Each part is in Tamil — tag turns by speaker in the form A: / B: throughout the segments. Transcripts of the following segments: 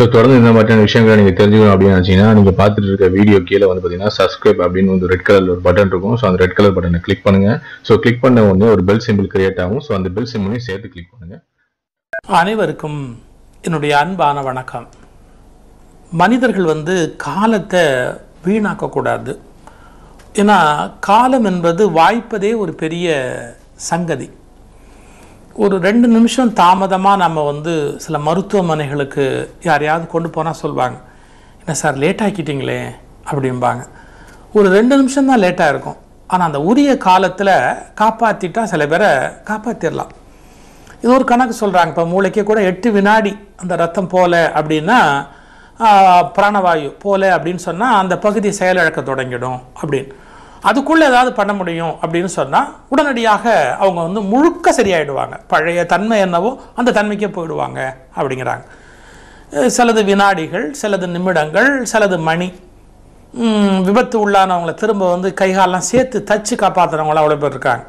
A: ஸோ தொடர்ந்து இந்த மாதிரியான விஷயங்களை நீங்கள் தெரிஞ்சுக்கணும் அப்படின்னு நினச்சிங்கன்னா நீங்கள் பார்த்துட்டு இருக்க வீடியோ கீழே வந்து பார்த்தீங்கன்னா சப்ஸ்கிரைப் அப்படின்னு வந்து ரெட் கலர் ஒரு பட்டன் இருக்கும் ஸோ அந்த ரெட் கலர் பட்டனை கிளிக் பண்ணுங்கள் ஸோ கிளிக் பண்ண உடனே ஒரு பெல் சிம்பிள் கிரியேட் ஆகும் ஸோ அந்த பெல் சிம்பிளையும் சேர்த்து கிளிக் பண்ணுங்கள் அனைவருக்கும் என்னுடைய அன்பான வணக்கம் மனிதர்கள் வந்து காலத்தை வீணாக்கக்கூடாது ஏன்னா காலம் என்பது வாய்ப்பதே ஒரு பெரிய சங்கதி ஒரு ரெண்டு நிமிஷம் தாமதமாக நம்ம வந்து சில மருத்துவமனைகளுக்கு யாரையாவது கொண்டு போனால் சொல்லுவாங்க என்ன சார் லேட் ஆக்கிட்டீங்களே அப்படிம்பாங்க ஒரு ரெண்டு நிமிஷம் தான் லேட்டாக இருக்கும் ஆனால் அந்த உரிய காலத்தில் காப்பாற்றிட்டால் சில பேரை காப்பாற்றிடலாம் இது ஒரு கணக்கு சொல்கிறாங்க இப்போ மூளைக்கே கூட எட்டு வினாடி அந்த ரத்தம் போல அப்படின்னா பிராணவாயு போல அப்படின்னு சொன்னால் அந்த பகுதி செயலிழக்க தொடங்கிடும் அப்படின்னு அதுக்குள்ளே ஏதாவது பண்ண முடியும் அப்படின்னு சொன்னால் உடனடியாக அவங்க வந்து முழுக்க சரியாயிடுவாங்க பழைய தன்மை என்னவோ அந்த தன்மைக்கே போயிடுவாங்க அப்படிங்கிறாங்க சிலது வினாடிகள் சிலது நிமிடங்கள் சிலது மணி விபத்து உள்ளானவங்களை திரும்ப வந்து கைகாலெலாம் சேர்த்து தச்சு காப்பாற்றுறவங்களாம் அவ்வளோ பேர் இருக்காங்க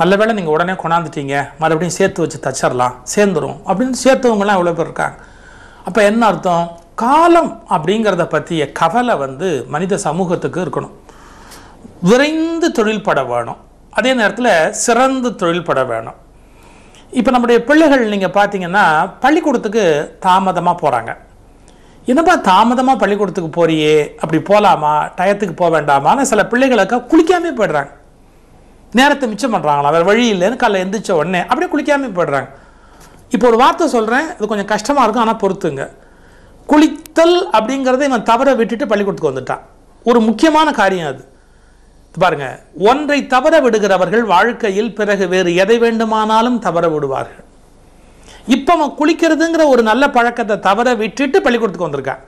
A: நல்ல வேளை நீங்கள் உடனே கொண்டாந்துட்டீங்க மறுபடியும் சேர்த்து வச்சு தச்சிடலாம் சேர்ந்துடும் அப்படின்னு சேர்த்தவங்களாம் அவ்வளோ பேர் இருக்காங்க அப்போ என்ன அர்த்தம் காலம் அப்படிங்கிறத பற்றிய கவலை வந்து மனித சமூகத்துக்கு இருக்கணும் விரைந்து தொழில் பட வேணும் அதே நேரத்தில் சிறந்து தொழில் பட வேணும் இப்போ நம்முடைய பிள்ளைகள் நீங்கள் பார்த்தீங்கன்னா பள்ளிக்கூடத்துக்கு தாமதமாக போகிறாங்க என்னப்பா தாமதமாக பள்ளிக்கூடத்துக்கு போறியே அப்படி போகலாமா டயத்துக்கு போக வேண்டாமான்னு சில பிள்ளைகளுக்கு குளிக்காமே போயிடுறாங்க நேரத்தை மிச்சம் பண்ணுறாங்களா வேறு வழி இல்லைன்னு காலைல எந்திரிச்ச உடனே அப்படியே குளிக்காமல் போயிடுறாங்க இப்போ ஒரு வார்த்தை சொல்கிறேன் இது கொஞ்சம் கஷ்டமாக இருக்கும் ஆனால் பொறுத்துங்க குளித்தல் அப்படிங்கிறத இவன் தவற விட்டுட்டு பள்ளிக்கூடத்துக்கு வந்துட்டான் ஒரு முக்கியமான காரியம் அது பாருங்க ஒன்றை தவற விடுகிறவர்கள் வாழ்க்கையில் பிறகு வேறு எதை வேண்டுமானாலும் தவற விடுவார்கள் இப்போ குளிக்கிறதுங்கிற ஒரு நல்ல பழக்கத்தை தவற விட்டுட்டு பள்ளிக்கூடத்துக்கு வந்திருக்கான்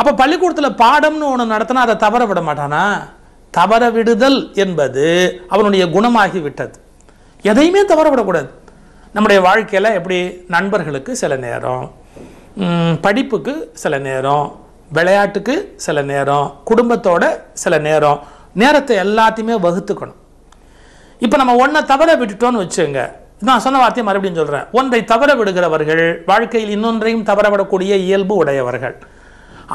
A: அப்போ பள்ளிக்கூடத்தில் பாடம்னு ஒன்று நடத்தினா அதை தவற விட மாட்டானா தவற விடுதல் என்பது அவனுடைய குணமாகி விட்டது எதையுமே தவற விடக்கூடாது நம்முடைய வாழ்க்கையில் எப்படி நண்பர்களுக்கு சில நேரம் படிப்புக்கு சில நேரம் விளையாட்டுக்கு சில நேரம் குடும்பத்தோட சில நேரம் நேரத்தை எல்லாத்தையுமே வகுத்துக்கணும் இப்போ நம்ம ஒன்றை தவற விட்டுட்டோன்னு வச்சுங்க நான் சொன்ன வார்த்தையை மறுபடியும் சொல்கிறேன் ஒன்றை தவற விடுகிறவர்கள் வாழ்க்கையில் இன்னொன்றையும் தவற விடக்கூடிய இயல்பு உடையவர்கள்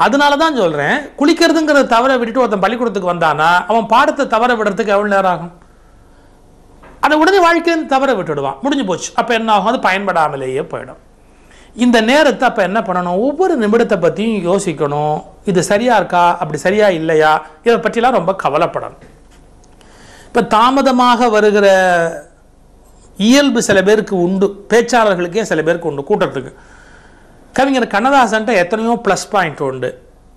A: அதனால தான் சொல்கிறேன் குளிக்கிறதுங்கிறத தவற விட்டுட்டு ஒருத்தன் பள்ளிக்கூடத்துக்கு வந்தானா அவன் பாடத்தை தவற விடுறதுக்கு எவ்வளோ நேரம் ஆகும் அதை உடனே வாழ்க்கையிலேருந்து தவற விட்டுடுவான் முடிஞ்சு போச்சு அப்போ என்ன ஆகும் அது பயன்படாமலேயே போயிடும் இந்த நேரத்தை அப்போ என்ன பண்ணணும் ஒவ்வொரு நிமிடத்தை பற்றியும் யோசிக்கணும் இது சரியா இருக்கா அப்படி சரியா இல்லையா இதை பற்றிலாம் ரொம்ப கவலைப்படணும் இப்போ தாமதமாக வருகிற இயல்பு சில பேருக்கு உண்டு பேச்சாளர்களுக்கே சில பேருக்கு உண்டு கூட்டத்துக்கு கவிஞர் கண்ணதாசன்ட்ட எத்தனையோ ப்ளஸ் பாயிண்ட் உண்டு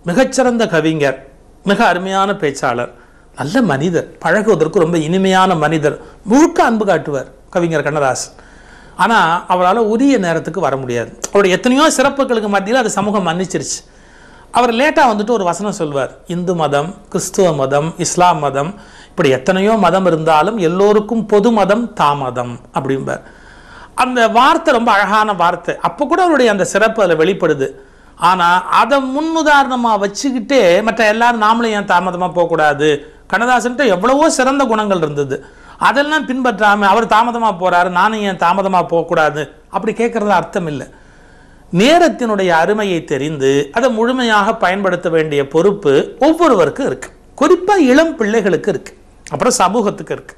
A: மிகச்சிறந்த கவிஞர் மிக அருமையான பேச்சாளர் நல்ல மனிதர் பழகுவதற்கு ரொம்ப இனிமையான மனிதர் முழுக்க அன்பு காட்டுவார் கவிஞர் கண்ணதாசன் ஆனால் அவரால் உரிய நேரத்துக்கு வர முடியாது அவருடைய எத்தனையோ சிறப்புகளுக்கு மத்தியில் அது சமூகம் மன்னிச்சிருச்சு அவர் லேட்டாக வந்துட்டு ஒரு வசனம் சொல்வார் இந்து மதம் கிறிஸ்துவ மதம் இஸ்லாம் மதம் இப்படி எத்தனையோ மதம் இருந்தாலும் எல்லோருக்கும் பொது மதம் தாமதம் அப்படிம்பார் அந்த வார்த்தை ரொம்ப அழகான வார்த்தை அப்போ கூட அவருடைய அந்த சிறப்பு அதில் வெளிப்படுது ஆனால் அதை முன்னுதாரணமாக வச்சுக்கிட்டே மற்ற எல்லாரும் நாமளும் ஏன் தாமதமாக போகக்கூடாது கண்ணதாசன்கிட்ட எவ்வளவோ சிறந்த குணங்கள் இருந்தது அதெல்லாம் பின்பற்றாமல் அவர் தாமதமாக போகிறாரு நானும் ஏன் தாமதமாக போகக்கூடாது அப்படி கேட்குறது அர்த்தம் இல்லை நேரத்தினுடைய அருமையை தெரிந்து அதை முழுமையாக பயன்படுத்த வேண்டிய பொறுப்பு ஒவ்வொருவருக்கும் இருக்குது குறிப்பாக இளம் பிள்ளைகளுக்கு இருக்குது அப்புறம் சமூகத்துக்கு இருக்குது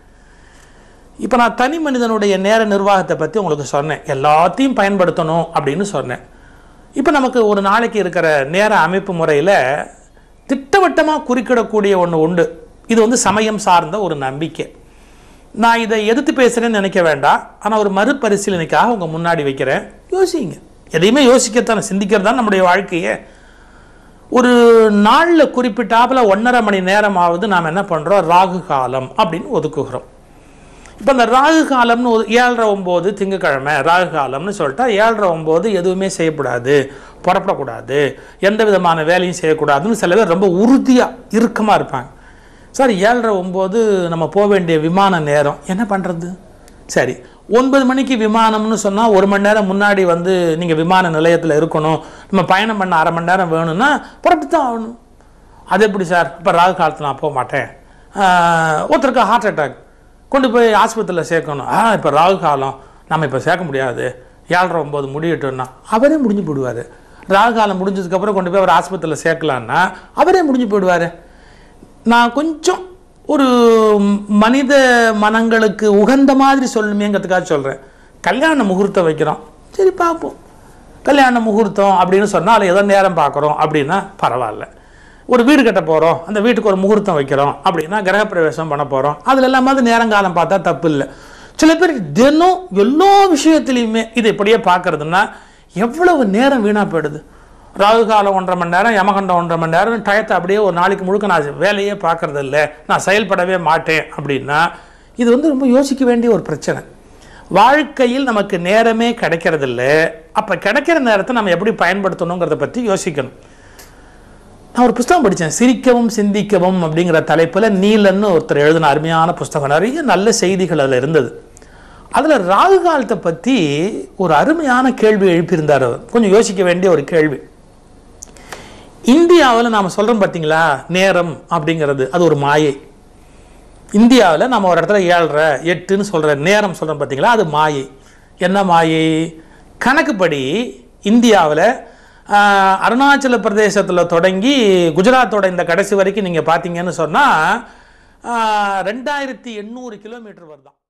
A: இப்போ நான் தனி மனிதனுடைய நேர நிர்வாகத்தை பற்றி உங்களுக்கு சொன்னேன் எல்லாத்தையும் பயன்படுத்தணும் அப்படின்னு சொன்னேன் இப்போ நமக்கு ஒரு நாளைக்கு இருக்கிற நேர அமைப்பு முறையில் திட்டவட்டமாக குறிக்கிடக்கூடிய ஒன்று உண்டு இது வந்து சமயம் சார்ந்த ஒரு நம்பிக்கை நான் இதை எதிர்த்து பேசுகிறேன்னு நினைக்க வேண்டாம் ஆனால் ஒரு மறுபரிசீலனைக்காக உங்கள் முன்னாடி வைக்கிறேன் யோசிங்க எதையுமே யோசிக்கத்தான சிந்திக்கிறது தான் நம்முடைய வாழ்க்கையை ஒரு நாளில் குறிப்பிட்டாப்பில் ஒன்றரை மணி நேரமாவது நாம் என்ன பண்ணுறோம் ராகு காலம் அப்படின்னு ஒதுக்குகிறோம் இப்போ அந்த ராகு காலம்னு ஏழரை ஒம்பது திங்கக்கிழமை ராகு காலம்னு சொல்லிட்டா ஏழரை ஒம்பது எதுவுமே செய்யக்கூடாது புறப்படக்கூடாது எந்த விதமான வேலையும் செய்யக்கூடாதுன்னு சில பேர் ரொம்ப உறுதியாக இறுக்கமாக இருப்பாங்க சார் ஏழரை ஒம்பது நம்ம போக வேண்டிய விமான நேரம் என்ன பண்ணுறது சரி ஒன்பது மணிக்கு விமானம்னு சொன்னால் ஒரு மணி நேரம் முன்னாடி வந்து நீங்கள் விமான நிலையத்தில் இருக்கணும் நம்ம பயணம் பண்ண அரை மணி நேரம் வேணும்னா புறப்பட்டு தான் ஆகணும் அது எப்படி சார் இப்போ ராகு காலத்தில் நான் போக மாட்டேன் ஒருத்தருக்கு ஹார்ட் அட்டாக் கொண்டு போய் ஆஸ்பத்திரியில் சேர்க்கணும் ஆ இப்போ ராகு காலம் நம்ம இப்போ சேர்க்க முடியாது ஏழரை ஒம்பது முடியட்டோன்னா அவரே முடிஞ்சு போடுவார் ராகு காலம் முடிஞ்சதுக்கப்புறம் கொண்டு போய் அவர் ஆஸ்பத்திரியில் சேர்க்கலான்னா அவரே முடிஞ்சு போயிடுவார் நான் கொஞ்சம் ஒரு மனித மனங்களுக்கு உகந்த மாதிரி சொல்லணுமேங்கிறதுக்காக சொல்கிறேன் கல்யாண முகூர்த்தம் வைக்கிறோம் சரி பார்ப்போம் கல்யாண முகூர்த்தம் அப்படின்னு சொன்னால் அதில் ஏதோ நேரம் பார்க்குறோம் அப்படின்னா பரவாயில்ல ஒரு வீடு கட்ட போகிறோம் அந்த வீட்டுக்கு ஒரு முகூர்த்தம் வைக்கிறோம் அப்படின்னா கிரகப்பிரவேசம் பண்ண போகிறோம் அதில் எல்லாமாவது நேரங்காலம் பார்த்தா தப்பு இல்லை சில பேர் தினம் எல்லா விஷயத்துலையுமே இது இப்படியே பார்க்குறதுன்னா எவ்வளவு நேரம் வீணாக போயிடுது ராகு காலம் ஒன்றரை மணி நேரம் யமகண்டம் ஒன்றரை மணி நேரம் டயத்தை அப்படியே ஒரு நாளைக்கு முழுக்க நான் வேலையே பார்க்கறது இல்லை நான் செயல்படவே மாட்டேன் அப்படின்னா இது வந்து ரொம்ப யோசிக்க வேண்டிய ஒரு பிரச்சனை வாழ்க்கையில் நமக்கு நேரமே கிடைக்கிறதில்ல அப்போ கிடைக்கிற நேரத்தை நம்ம எப்படி பயன்படுத்தணுங்கிறத பற்றி யோசிக்கணும் நான் ஒரு புஸ்தகம் படித்தேன் சிரிக்கவும் சிந்திக்கவும் அப்படிங்கிற தலைப்பில் நீலன்னு ஒருத்தர் எழுதின அருமையான புஸ்தகம் நிறைய நல்ல செய்திகள் அதில் இருந்தது அதில் ராகு காலத்தை பற்றி ஒரு அருமையான கேள்வி எழுப்பியிருந்தார் அவர் கொஞ்சம் யோசிக்க வேண்டிய ஒரு கேள்வி இந்தியாவில் நாம் சொல்கிறோம் பார்த்தீங்களா நேரம் அப்படிங்கிறது அது ஒரு மாயை இந்தியாவில் நம்ம ஒரு இடத்துல ஏழரை எட்டுன்னு சொல்கிற நேரம் சொல்கிறோம் பார்த்தீங்களா அது மாயை என்ன மாயை கணக்குப்படி இந்தியாவில் அருணாச்சல பிரதேசத்தில் தொடங்கி குஜராத்தோட இந்த கடைசி வரைக்கும் நீங்கள் பார்த்தீங்கன்னு சொன்னால் ரெண்டாயிரத்தி எண்ணூறு கிலோமீட்டர் வருதான்